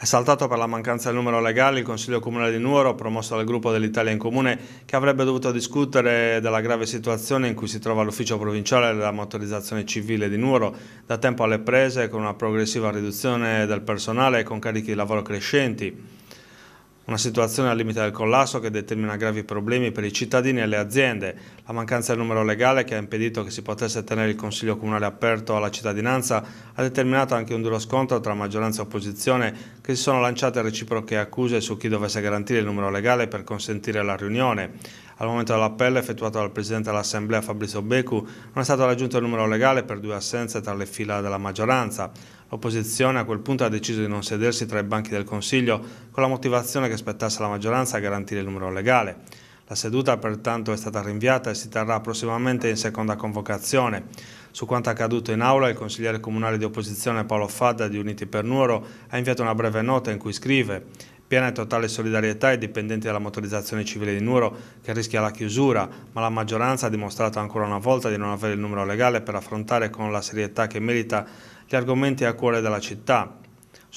È saltato per la mancanza del numero legale il Consiglio Comunale di Nuoro, promosso dal gruppo dell'Italia in Comune, che avrebbe dovuto discutere della grave situazione in cui si trova l'ufficio provinciale della motorizzazione civile di Nuoro, da tempo alle prese con una progressiva riduzione del personale e con carichi di lavoro crescenti. Una situazione al limite del collasso che determina gravi problemi per i cittadini e le aziende, la mancanza del numero legale che ha impedito che si potesse tenere il Consiglio Comunale aperto alla cittadinanza ha determinato anche un duro scontro tra maggioranza e opposizione che si sono lanciate reciproche accuse su chi dovesse garantire il numero legale per consentire la riunione al momento dell'appello effettuato dal Presidente dell'Assemblea Fabrizio Beccu non è stato raggiunto il numero legale per due assenze tra le fila della maggioranza. L'opposizione a quel punto ha deciso di non sedersi tra i banchi del Consiglio con la motivazione che spettasse alla maggioranza garantire il numero legale. La seduta pertanto è stata rinviata e si terrà prossimamente in seconda convocazione. Su quanto accaduto in aula, il consigliere comunale di opposizione Paolo Fadda di Uniti per Nuoro ha inviato una breve nota in cui scrive Piena e totale solidarietà ai dipendenti della motorizzazione civile di Nuoro che rischia la chiusura, ma la maggioranza ha dimostrato ancora una volta di non avere il numero legale per affrontare con la serietà che merita gli argomenti a cuore della città.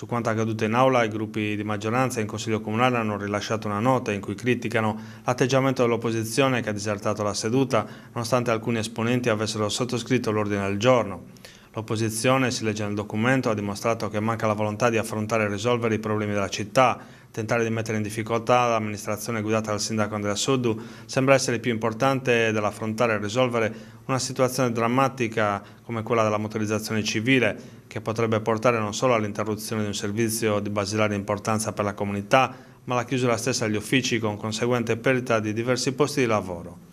Su quanto accaduto in aula, i gruppi di maggioranza in Consiglio Comunale hanno rilasciato una nota in cui criticano l'atteggiamento dell'opposizione che ha disertato la seduta, nonostante alcuni esponenti avessero sottoscritto l'ordine del giorno. L'opposizione, si legge nel documento, ha dimostrato che manca la volontà di affrontare e risolvere i problemi della città, tentare di mettere in difficoltà l'amministrazione guidata dal sindaco Andrea Soddu sembra essere più importante dell'affrontare e risolvere una situazione drammatica come quella della motorizzazione civile che potrebbe portare non solo all'interruzione di un servizio di basilare importanza per la comunità ma alla chiusura stessa degli uffici con conseguente perdita di diversi posti di lavoro.